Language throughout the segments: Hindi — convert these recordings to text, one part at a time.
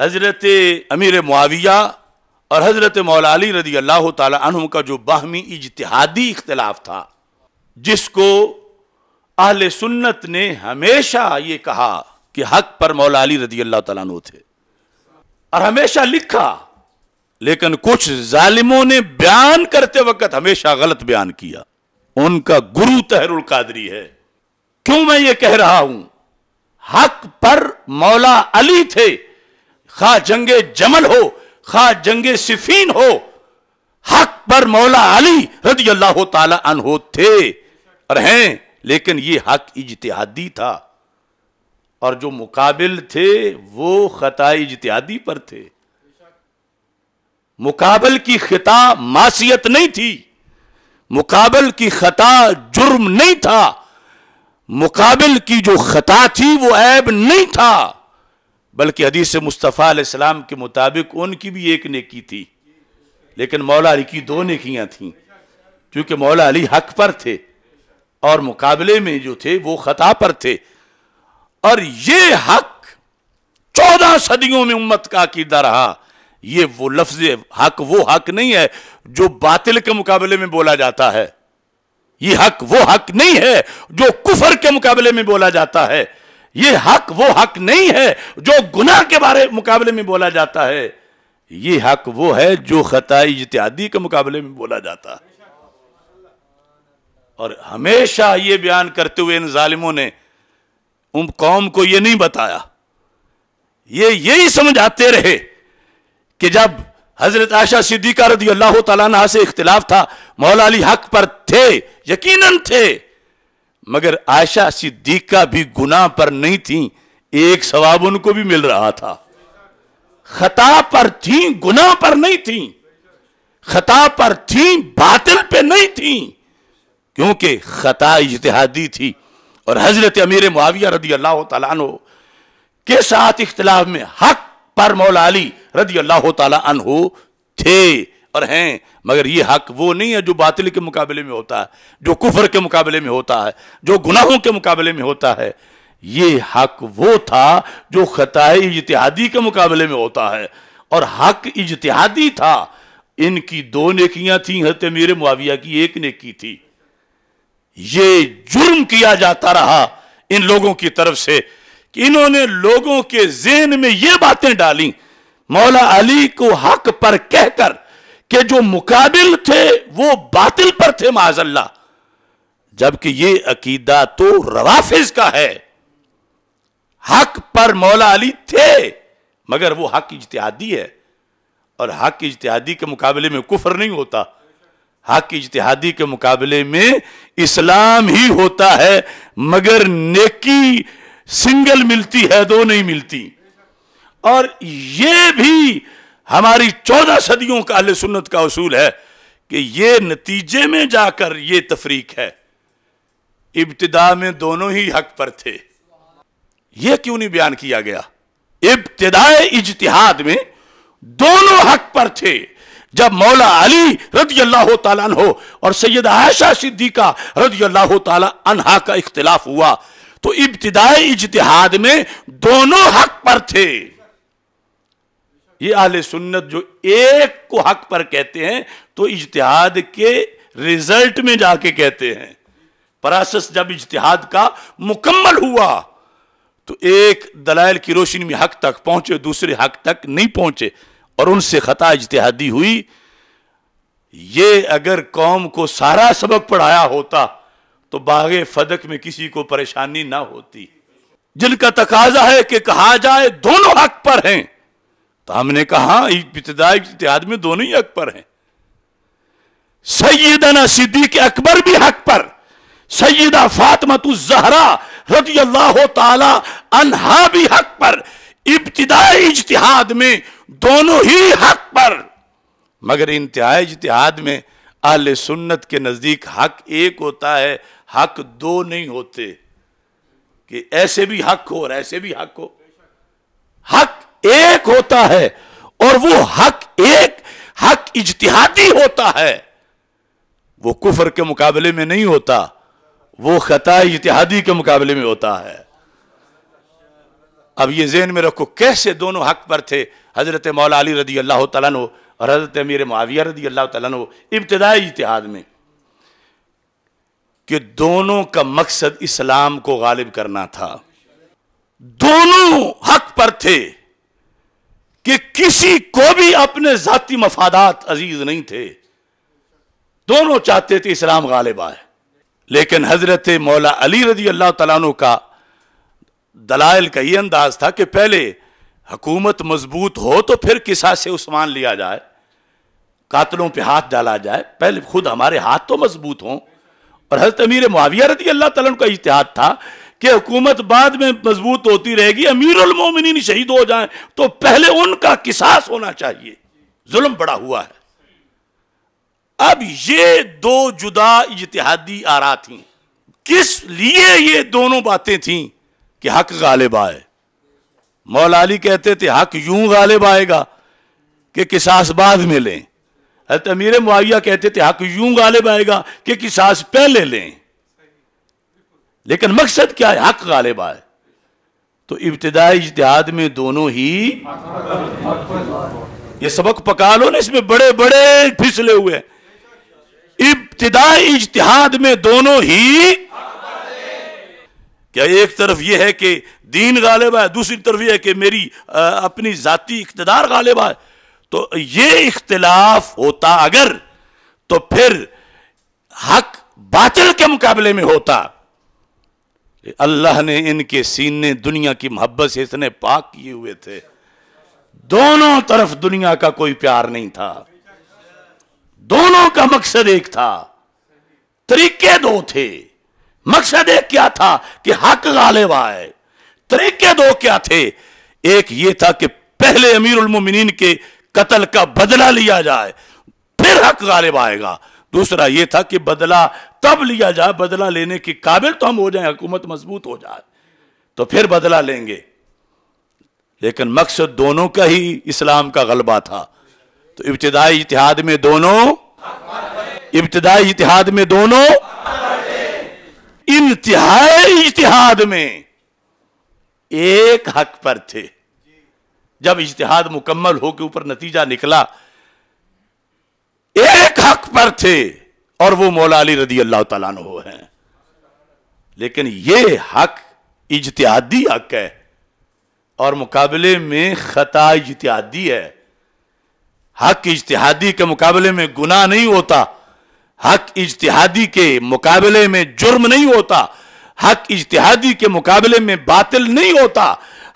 हज़रत अमीर मुआविया और हज़रत मौलाली रदी अल्लाह तुम का जो बाहमी इजतहादी इख्तलाफ था जिसको अहल सुन्नत ने हमेशा ये कहा कि हक पर मौलाली रदी अल्लाह तु थे और हमेशा लिखा लेकिन कुछ जालिमों ने बयान करते वक्त हमेशा गलत बयान किया उनका गुरु तहरुल कादरी है क्यों मैं ये कह रहा हूं हक पर मौला अली थे खा जंगे जमल हो खा जंगे सिफीन हो हक पर मौला अली रजी अल्लाह तहो थे और हैं लेकिन ये हक इजतहादी था और जो मुकाबिल थे वो खता इजतहादी पर थे मुकाबल की खिता मासीत नहीं थी मुकाबल की खता जुर्म नहीं था मुकाबल की जो खता थी वो ऐब नहीं था बल्कि हदीस मुस्तफ़ा आसलाम के मुताबिक उनकी भी एक नेकी थी लेकिन मौला अली की दो नेकियाँ थीं क्योंकि मौला अली हक पर थे और मुकाबले में जो थे वो खता पर थे और ये हक चौदह सदियों में उम्मत का अकीदा रहा ये वो लफ्ज हक वो हक नहीं है जो बातिल के मुकाबले में बोला जाता है ये हक वो हक नहीं है जो कुफर के मुकाबले में बोला जाता है ये हक वो हक नहीं है जो गुनाह के बारे मुकाबले में बोला जाता है ये हक वो है जो खताई इत्यादि के मुकाबले में बोला जाता है और हमेशा ये बयान करते हुए इन ालिमों ने उन कौम को ये नहीं बताया ये यही समझाते रहे कि जब हजरत आशा सिद्दीका रदी अल्लाह तला से इख्तलाफ था मौला अली हक पर थे यकीनन थे मगर आयशा सिद्दीका भी गुनाह पर नहीं थी एक सवाब उनको भी मिल रहा था खता पर थी गुनाह पर नहीं थी खता पर थी बातिल पे नहीं थी क्योंकि खता इजतहादी थी और हजरत अमीर मुआविया रदी अल्लाह तु के साथ इख्तलाफ में हक पर मौला अली रदी अल्लाह तु थे और हैं मगर ये हक वो नहीं है जो बातिल के मुकाबले में होता है जो कुफर के मुकाबले में होता है जो गुनाहों के मुकाबले में होता है ये हक वो था जो खताए इजतहादी के मुकाबले में होता है और हक इजतहादी था इनकी दो नेकियां थी हत मेरे मुआविया की एक नेकी थी ये जुर्म किया जाता रहा इन लोगों की तरफ से कि इन्होंने लोगों के जेन में ये बातें डाली मौला अली को हक पर कहकर कि जो मुकाबिल थे वो बातिल पर थे माजल्ला जबकि ये अकीदा तो रवाफिज का है हक पर मौला अली थे मगर वो हक इजतहादी है और हक इजतहादी के मुकाबले में कुफर नहीं होता हक इजतहादी के मुकाबले में इस्लाम ही होता है मगर नेकी सिंगल मिलती है दो नहीं मिलती और ये भी हमारी चौदह सदियों का अहल सुन्नत का असूल है कि ये नतीजे में जाकर ये तफरीक है इब्तदा में दोनों ही हक पर थे यह क्यों नहीं बयान किया गया इब्तदाए इजतिहाद में दोनों हक पर थे जब मौला अली रजी अल्लाह तन हो और सैयद आयशा सिद्दीका रजी अल्लाह तहा का इख्तलाफ हुआ तो इब्तदाई इजतिहाद में दोनों हक पर थे ये आल सुन्नत जो एक को हक पर कहते हैं तो इजतहाद के रिजल्ट में जाके कहते हैं प्रासस जब इजतहाद का मुकम्मल हुआ तो एक दलाइल की रोशनी में हक तक पहुंचे दूसरे हक तक नहीं पहुंचे और उनसे खता इजतहादी हुई ये अगर कौम को सारा सबक पढ़ाया होता तो बागे फदक में किसी को परेशानी ना होती जिनका तकाजा है कि कहा जाए दोनों हक पर हैं तो हमने कहा इब्तदा इतिहाद में दोनों ही हक पर हैं सैदना सिद्दीक अकबर भी हक पर सैदा फातमत जहरा रजी अल्लाह तहा भी हक पर इब्तदाई इजतहाद में दोनों ही हक पर मगर इंतहाई इजतहाद में आल सुन्नत के नज़दीक हक एक होता है हक दो नहीं होते कि ऐसे भी हक हो और ऐसे भी हक हो हक एक होता है और वो हक एक हक इजतिहादी होता है वो कुफर के मुकाबले में नहीं होता वो खता इजतिहादी के मुकाबले में होता है अब ये जेन में रखो कैसे दोनों हक पर थे हज़रत मौला अली रदी अल्लाह तला और हज़रत अमीर माविया रदी अल्लाह तन इब्तदाई इतिहाद में कि दोनों का मकसद इस्लाम को गालिब करना था दोनों हक पर थे कि किसी को भी अपने जाति मफादात अजीज नहीं थे दोनों चाहते थे इस्लाम गालिब आए लेकिन हजरत मौला अली रजी अल्लाह तला का दलाइल का ये अंदाज था कि पहले हकूमत मजबूत हो तो फिर किसा से उस्मान लिया जाए कातलों पे हाथ डाला जाए पहले खुद हमारे हाथ तो मजबूत हों और हजरत अमीर मुआविया रजी अल्लाह तला का इतिहाद था कि हुकूमत बाद में मजबूत होती रहेगी अमीर उलमोमिन शहीद हो जाए तो पहले उनका किसास होना चाहिए जुल्म बड़ा हुआ है अब ये दो जुदा इतिहादी आरा थी किस लिए ये दोनों बातें थीं कि हक गालिब आए मौलाली कहते थे हक यूं गालिब आएगा कि किसास बाद में लें हजरत अमीर मुआविया कहते थे हक यूं गालिब आएगा कि किसास पहले लें लेकिन मकसद क्या है हक गालिबा है तो इब्तदाई इज्तिहाद में दोनों ही ये सबक पका लो ना इसमें बड़े बड़े फिसले हुए इब्तदाई इज्तिहाद में दोनों ही क्या एक तरफ यह है कि दीन गालिब है दूसरी तरफ यह है कि मेरी आ, अपनी जाति इकतदार गालिब है तो ये इख्तलाफ होता अगर तो फिर हक बातिल के मुकाबले में होता अल्लाह ने इनके सीने दुनिया की मोहब्बत से इतने पाक किए हुए थे दोनों तरफ दुनिया का कोई प्यार नहीं था दोनों का मकसद एक था तरीके दो थे मकसद एक क्या था कि हक गालिब आए तरीके दो क्या थे एक ये था कि पहले अमीर उलमोमिन के कत्ल का बदला लिया जाए फिर हक गालिब आएगा दूसरा यह था कि बदला तब लिया जाए बदला लेने के काबिल तो हम हो जाए हुकूमत मजबूत हो जाए तो फिर बदला लेंगे लेकिन मकसद दोनों का ही इस्लाम का गलबा था तो इब्तदाई इतिहाद में दोनों इब्तदाई इतिहाद में दोनों इंतहाई इतिहाद में एक हक पर थे जब इश्तिहाद मुकम्मल होकर ऊपर नतीजा निकला एक हक पर थे और वो मौला अली रदी अल्लाह तला हैं लेकिन ये हक इजतहादी हक है और मुकाबले में ख़ता इजतहादी है हक इजतहादी के मुकाबले में गुना नहीं होता हक इजतहादी के मुकाबले में जुर्म नहीं होता हक इजतहादी के मुकाबले में बातिल नहीं होता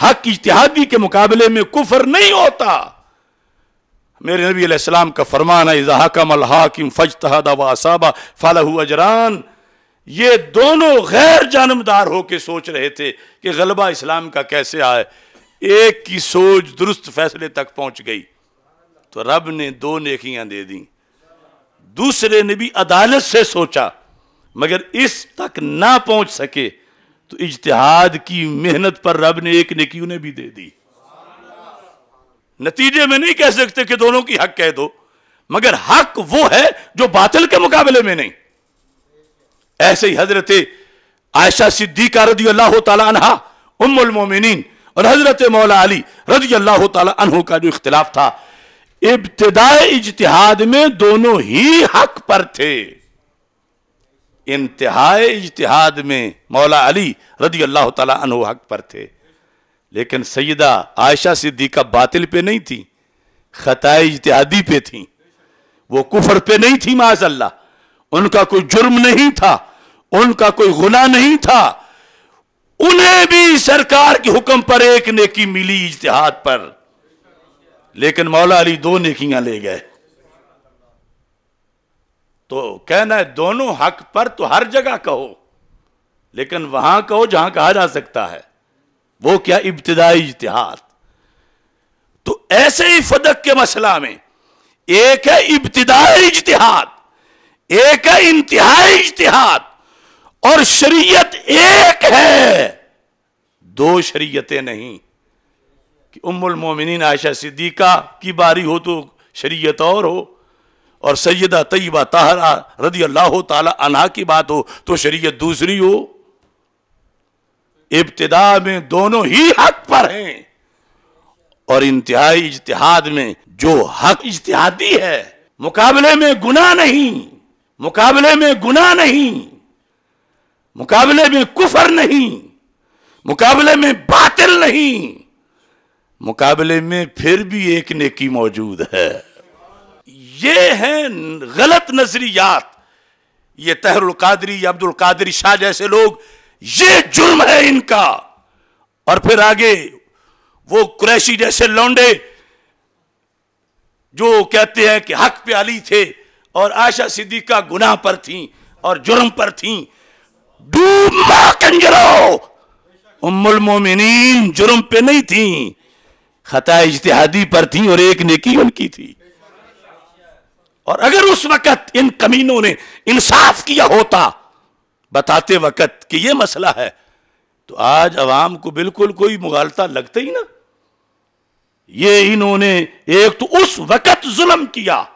हक इजतिहादी के मुकाबले में कुफर नहीं होता मेरे नबी अलैहिस्सलाम का फरमान है इज़ाकम हाकिम फज तहदा वसाबा फलहू अजरान ये दोनों गैर जानमदार होकर सोच रहे थे कि गलबा इस्लाम का कैसे आए एक की सोच दुरुस्त फैसले तक पहुंच गई तो रब ने दो नेकियां दे दी दूसरे ने भी अदालत से सोचा मगर इस तक ना पहुंच सके तो इजतहाद की मेहनत पर रब ने एक नेकी उन्हें भी दे दी नतीजे में नहीं कह सकते कि दोनों की हक कह दो मगर हक वो है जो बातिल के मुकाबले में नहीं ऐसे ही हजरत आयशा सिद्दीका रजी अल्लाह तहा उम्मिन और हजरत मौला अली रजी अल्लाह तहों का जो इख्तलाफ था इब्तदाई इजतहाद में दोनों ही हक पर थे इंतहा इजतहाद में मौला अली रजी अल्लाह तहों हक पर थे लेकिन सैदा आयशा सिद्दीका बातिल पे नहीं थी ख़ताए इतिहादी पे थी वो कुफर पे नहीं थी माजल्ला उनका कोई जुर्म नहीं था उनका कोई गुना नहीं था उन्हें भी सरकार के हुक्म पर एक नेकी मिली इश्तेहाद पर लेकिन मौला अली दो नेकियां ले गए तो कहना है दोनों हक पर तो हर जगह कहो लेकिन वहां कहो जहां कहा जा सकता है वो क्या इब्तदाई इतिहाद तो ऐसे ही फदक के मसला में एक है इब्तदाई इतिहाद एक है इंतहाई इतिहाद और शरीयत एक है दो शरीयतें नहीं कि उम्मुल मोमिनीन आयशा सिद्दीका की बारी हो तो शरीयत और हो और सैदा तयबा ताहरा रदी अल्लाह तला अनहा की बात हो तो शरीयत दूसरी हो इब्तदा में दोनों ही हक पर हैं और इंतहाई इज्तिहाद में जो हक इज्तिहादी है मुकाबले में गुना नहीं मुकाबले में गुना नहीं मुकाबले में कुफर नहीं मुकाबले में बातिल नहीं मुकाबले में फिर भी एक नेकी मौजूद है ये है गलत नजरियात ये तहरुल कादरी अब्दुल कादरी शाह जैसे लोग ये जुर्म है इनका और फिर आगे वो कुरैशी जैसे लौंडे जो कहते हैं कि हक पे अली थे और आशा सिद्दीका गुनाह पर थी और जुर्म पर थी डूब मां कंजरो उम्मुल मोमिनीन जुर्म पे नहीं थी खता इजतहादी पर थी और एक नेकी उनकी थी और अगर उस वक्त इन कमीनों ने इंसाफ किया होता बताते वक़्त कि यह मसला है तो आज आवाम को बिल्कुल कोई मुगालता लगता ही ना ये इन्होंने एक तो उस वक़्त जुल्म किया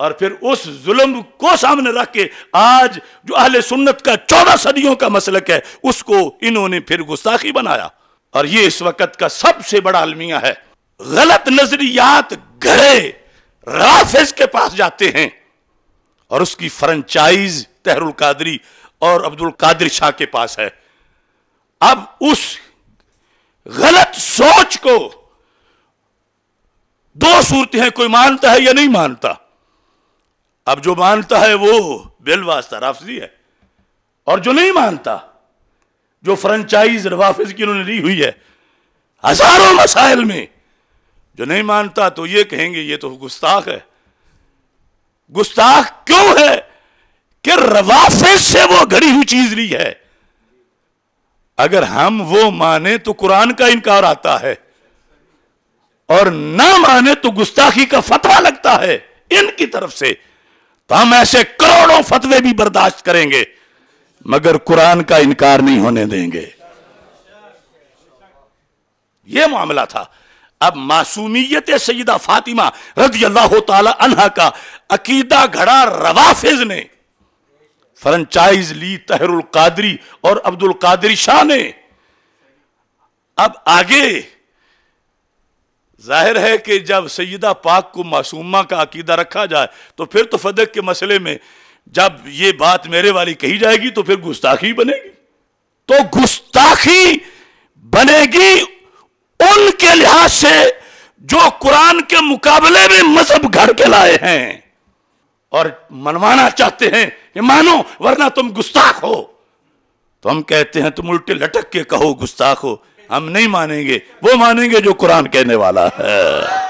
और फिर उस जुल्म को सामने रख के आज जो अहले सुन्नत का चौदह सदियों का मसलक है उसको इन्होंने फिर गुस्ताखी बनाया और ये इस वक्त का सबसे बड़ा अलमिया है गलत नजरियात गड़े राफिज के पास जाते हैं और उसकी फ्रेंचाइज तहरुल कादरी और अब्दुल कादिर शाह के पास है अब उस गलत सोच को दो सूरत हैं कोई मानता है या नहीं मानता अब जो मानता है वो बेलवास्ता राफजी है और जो नहीं मानता जो फ्रेंचाइज रवाफिज की उन्होंने ली हुई है हजारों मसाइल में जो नहीं मानता तो ये कहेंगे ये तो गुस्ताख है गुस्ताख क्यों है कि रवाफे से वो घड़ी हुई चीज ली है अगर हम वो माने तो कुरान का इनकार आता है और ना माने तो गुस्ताखी का फतवा लगता है इनकी तरफ से तो हम ऐसे करोड़ों फतवे भी बर्दाश्त करेंगे मगर कुरान का इनकार नहीं होने देंगे यह मामला था अब मासूमियत सईदा फातिमा रजी अल्लाह तला का अकीदा घड़ा रवाफिज ने फ्रेंचाइज ली तहरुल कादरी और अब्दुल कादरी शाह ने अब आगे जाहिर है कि जब सैदा पाक को मासूमा का अकीदा रखा जाए तो फिर तो फदक के मसले में जब ये बात मेरे वाली कही जाएगी तो फिर गुस्ताखी बनेगी तो गुस्ताखी बनेगी उनके लिहाज से जो कुरान के मुकाबले में मजहब घर के लाए हैं और मनवाना चाहते हैं ये मानो वरना तुम गुस्ताख हो तो हम कहते हैं तुम उल्टे लटक के कहो गुस्ताख हो हम नहीं मानेंगे वो मानेंगे जो कुरान कहने वाला है